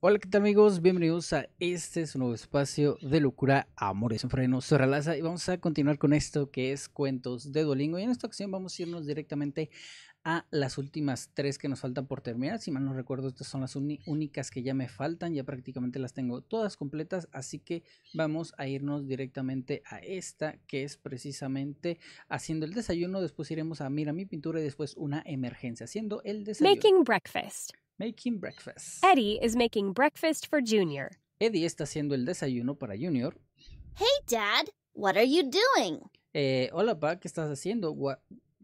Hola, ¿qué tal amigos? Bienvenidos a este es nuevo espacio de locura, amores en freno, Zorralaza y vamos a continuar con esto que es cuentos de Dolingo y en esta ocasión vamos a irnos directamente a las últimas tres que nos faltan por terminar, si mal no recuerdo estas son las únicas que ya me faltan, ya prácticamente las tengo todas completas, así que vamos a irnos directamente a esta que es precisamente haciendo el desayuno, después iremos a mira mi pintura y después una emergencia, haciendo el desayuno. Making breakfast. Making breakfast. Eddie is making breakfast for Junior. Eddie está haciendo el desayuno para Junior. Hey, Dad, what are you doing? Eh, hola, Pa, ¿qué estás haciendo? What,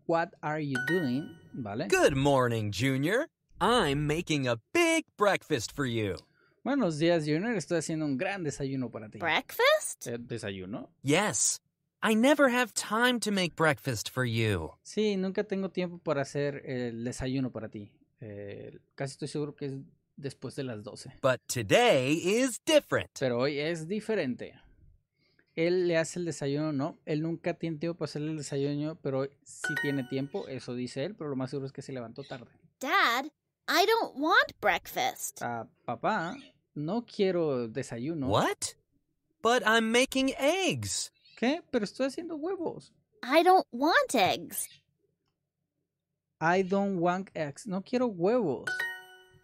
what are you doing? Vale. Good morning, Junior. I'm making a big breakfast for you. Buenos días, Junior. Estoy haciendo un gran desayuno para ti. Breakfast? Eh, ¿Desayuno? Yes. I never have time to make breakfast for you. Sí, nunca tengo tiempo para hacer el desayuno para ti. Eh, casi estoy seguro que es después de las 12. But today is different. Pero hoy es diferente. Él le hace el desayuno, no. Él nunca tiene tiempo para hacerle el desayuno, pero si sí tiene tiempo, eso dice él, pero lo más seguro es que se levantó tarde. Dad, I don't want breakfast. Ah, papá, no quiero desayuno. What? But I'm making eggs. ¿Qué? Pero estoy haciendo huevos. I don't want eggs. I don't want eggs. No quiero huevos.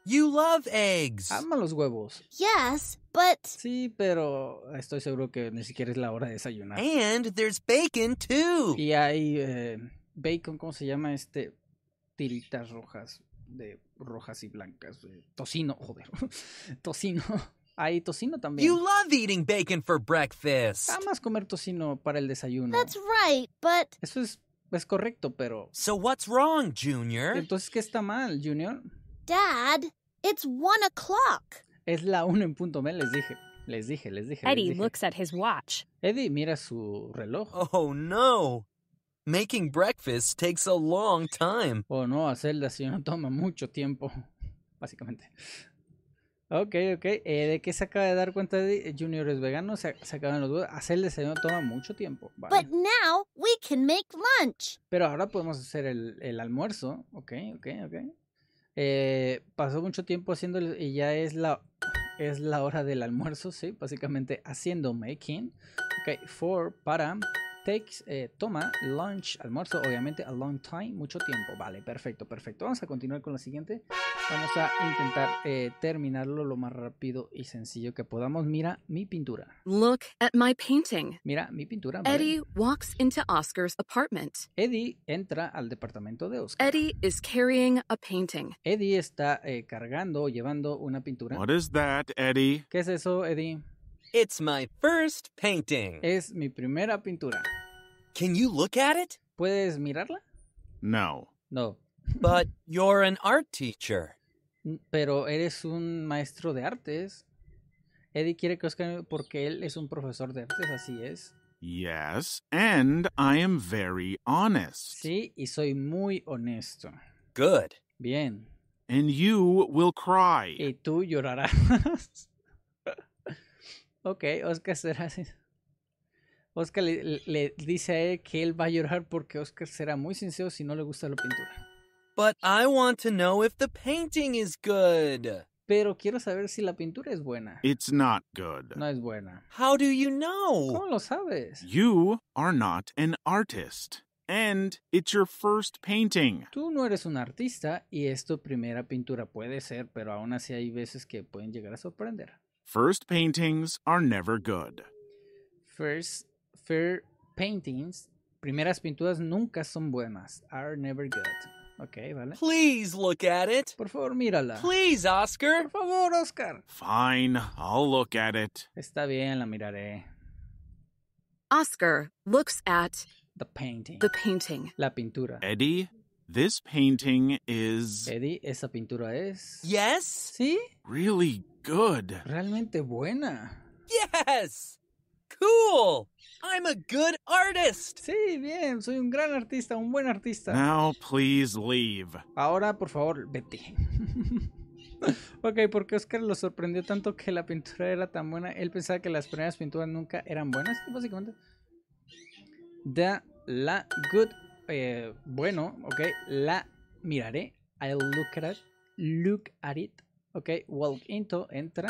You love eggs. Ama los huevos. Yes, but. Sí, pero estoy seguro que ni siquiera es la hora de desayunar. And there's bacon too. Y hay eh, bacon, ¿cómo se llama este? Tiritas rojas, de rojas y blancas. tocino, joder. tocino. Hay tocino también. You love eating bacon for breakfast. Amas comer tocino para el desayuno. That's right, but. Eso es es correcto, pero. So what's wrong, Junior? Entonces, ¿qué está mal, Junior? Dad, it's one o'clock. Es la una en punto, me les dije. Les dije, les dije. Eddie les dije. looks at his watch. Eddie mira su reloj. Oh no. Making breakfast takes a long time. Oh no, hacer el desayuno toma mucho tiempo, básicamente. Ok, ok. Eh, ¿De qué se acaba de dar cuenta Junior es vegano? Se, acaban los huevos. Hacer el desayuno toma mucho tiempo. But now we can make lunch. Pero ahora podemos hacer el, almuerzo. Ok, ok, ok. Eh, pasó mucho tiempo haciendo y ya es la, es la hora del almuerzo, sí. Básicamente haciendo making. Ok, for, para takes, eh, toma, lunch, almuerzo, obviamente a long time, mucho tiempo. Vale, perfecto, perfecto. Vamos a continuar con la siguiente. Vamos a intentar eh, terminarlo lo más rápido y sencillo que podamos. Mira mi pintura. Look at my painting. Mira mi pintura. Eddie walks into Oscar's apartment. Eddie entra al departamento de Oscar. Eddie is carrying a painting. Eddie está eh, cargando o llevando una pintura. ¿Qué es eso, Eddie? It's my first painting. Es mi primera pintura. ¿Puedes mirarla? No. No. But you're an art teacher. Pero eres un maestro de artes. Eddie quiere que Oscar porque él es un profesor de artes, así es. Yes, and I am very honest. Sí, y soy muy honesto. Good. Bien. And you will cry. Y tú llorarás. ok, Oscar será así. Oscar le, dice a él que él va a llorar porque Oscar será muy sincero si no le gusta la pintura. But want painting good. Pero quiero saber si la pintura es buena. It's not good. No es buena. you ¿Cómo lo sabes? You are not artist. And it's your first painting. Tú no eres un artista y es tu primera pintura. Puede ser, pero aún así hay veces que pueden llegar a sorprender. First paintings are never good. First Fair paintings, primeras pinturas nunca son buenas. Are never good. Ok, vale. Please look at it. Por favor, mírala. Please, Oscar. Por favor, Oscar. Fine, I'll look at it. Está bien, la miraré. Oscar looks at the painting. The painting. La pintura. Eddie, this painting is Eddie, esa pintura es Yes? Sí? Really good. Realmente buena. Yes! Cool! I'm a good artist. Sí, bien, soy un gran artista, un buen artista. Now please leave. Ahora, por favor, vete. ok, porque Oscar lo sorprendió tanto que la pintura era tan buena? Él pensaba que las primeras pinturas nunca eran buenas, básicamente. Da la good. Eh, bueno, ok, la miraré. I'll look at it. Look at it. Ok, walk into, entra.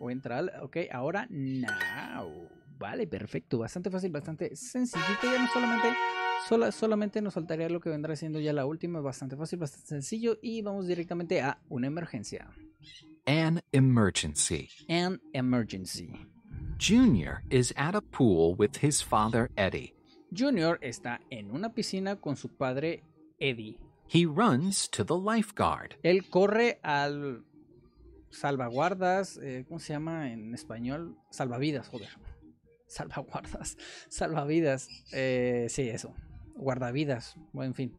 O entra, ok, ahora now. Vale, perfecto. Bastante fácil, bastante sencillito. Ya no solamente, solamente nos faltaría lo que vendrá siendo ya la última. Bastante fácil, bastante sencillo. Y vamos directamente a una emergencia. An emergency. An emergency. Junior is at a pool with his father Eddie. Junior está en una piscina con su padre Eddie. He runs to the lifeguard. Él corre al salvaguardas, eh, ¿cómo se llama en español? Salvavidas, joder salvaguardas, salvavidas, eh, sí, eso, guardavidas, o en fin.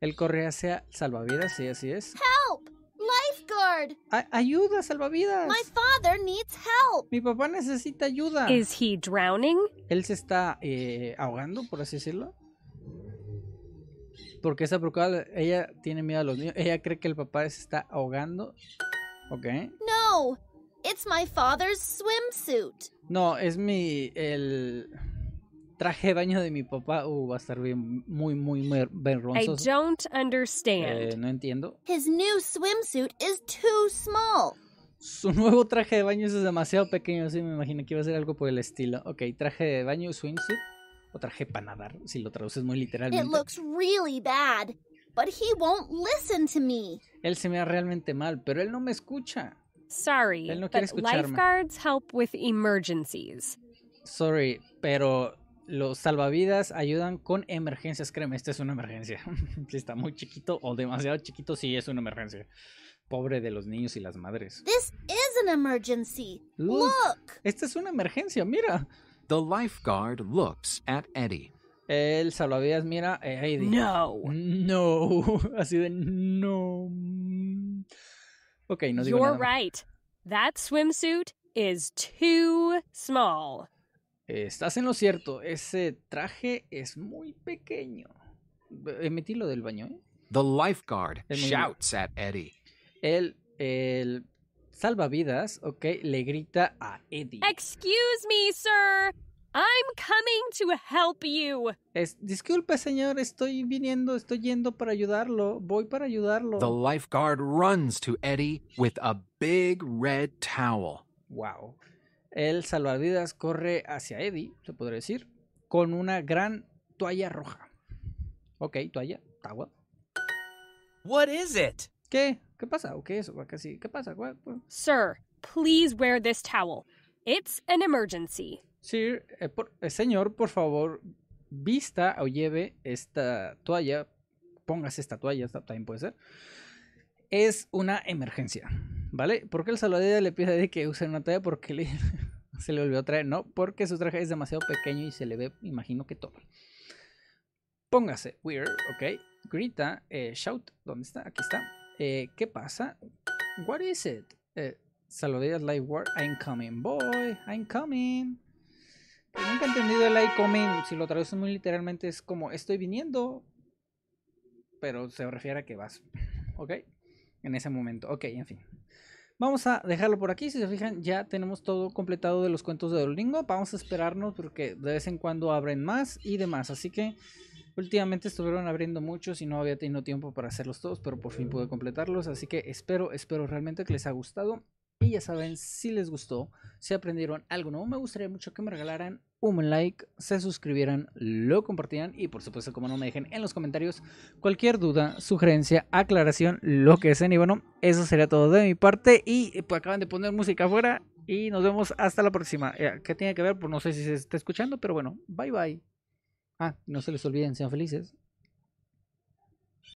Él corre hacia salvavidas, sí, así es. Help! Lifeguard! ayuda, salvavidas. My father needs help. Mi papá necesita ayuda. Is he drowning? Él se está eh, ahogando, por así decirlo. Porque esa preocupada, ella tiene miedo a los niños. Ella cree que el papá se está ahogando. Ok. No, my father's swimsuit. No, es mi. el traje de baño de mi papá. Uh, va a estar bien, muy, muy, muy vergonzoso. I don't understand. Eh, no entiendo. His new swimsuit is too small. Su nuevo traje de baño es demasiado pequeño, así me imagino que iba a ser algo por el estilo. Ok, traje de baño, swimsuit. O traje para nadar, si lo traduces muy literalmente. It looks really bad, but he won't listen to me. Él se realmente mal, pero él no me escucha. Sorry, lifeguards help with emergencies. Sorry, pero los salvavidas ayudan con emergencias, créeme, esta es una emergencia. si está muy chiquito o demasiado chiquito, sí es una emergencia. Pobre de los niños y las madres. This is an emergency. Esta es una emergencia, mira. The lifeguard looks at Eddie. El salvavidas mira a Eddie. No. No. Así de no Ok, no digo You're nada You're right. That swimsuit is too small. Estás en lo cierto. Ese traje es muy pequeño. Emití lo del baño, ¿eh? The lifeguard shouts at Eddie. El, el salvavidas, ok, le grita a Eddie. Excuse me, sir. I'm coming to help you. Es, disculpe, señor, estoy viniendo, estoy yendo para ayudarlo. Voy para ayudarlo. The lifeguard runs to Eddie with a big red towel. Wow. El salvavidas corre hacia Eddie, se podría decir, con una gran toalla roja. Ok, toalla, agua. What is it? ¿Qué? ¿Qué pasa? ¿O qué es? ¿Qué pasa? ¿Qué? Sir, please wear this towel. It's an emergency. Sir, eh, eh, señor, por favor, vista o lleve esta toalla, póngase esta toalla, también puede ser. Es una emergencia, ¿vale? ¿Por qué el saludadero le pide que use una toalla? Porque qué se le olvidó traer, no, porque su traje es demasiado pequeño y se le ve, imagino que todo. Póngase, weird, ok. Grita, eh, shout, ¿dónde está? Aquí está. ¿Qué pasa? What is it? Eh, light live I'm coming, boy, I'm coming entendido el I coming, si lo traduces muy literalmente, es como estoy viniendo, pero se refiere a que vas, ¿ok? En ese momento, ok, en fin. Vamos a dejarlo por aquí, si se fijan ya tenemos todo completado de los cuentos de Duolingo, vamos a esperarnos porque de vez en cuando abren más y demás, así que últimamente estuvieron abriendo muchos y no había tenido tiempo para hacerlos todos, pero por fin pude completarlos, así que espero, espero realmente que les haya gustado y ya saben, si les gustó, si aprendieron algo nuevo, me gustaría mucho que me regalaran un like, se suscribieran, lo compartieran y por supuesto como no me dejen en los comentarios cualquier duda, sugerencia, aclaración, lo que sea, y bueno, eso sería todo de mi parte y eh, pues, acaban de poner música afuera y nos vemos hasta la próxima. Eh, ¿Qué tiene que ver? Pues no sé si se está escuchando, pero bueno, bye bye. Ah, no se les olviden, sean felices.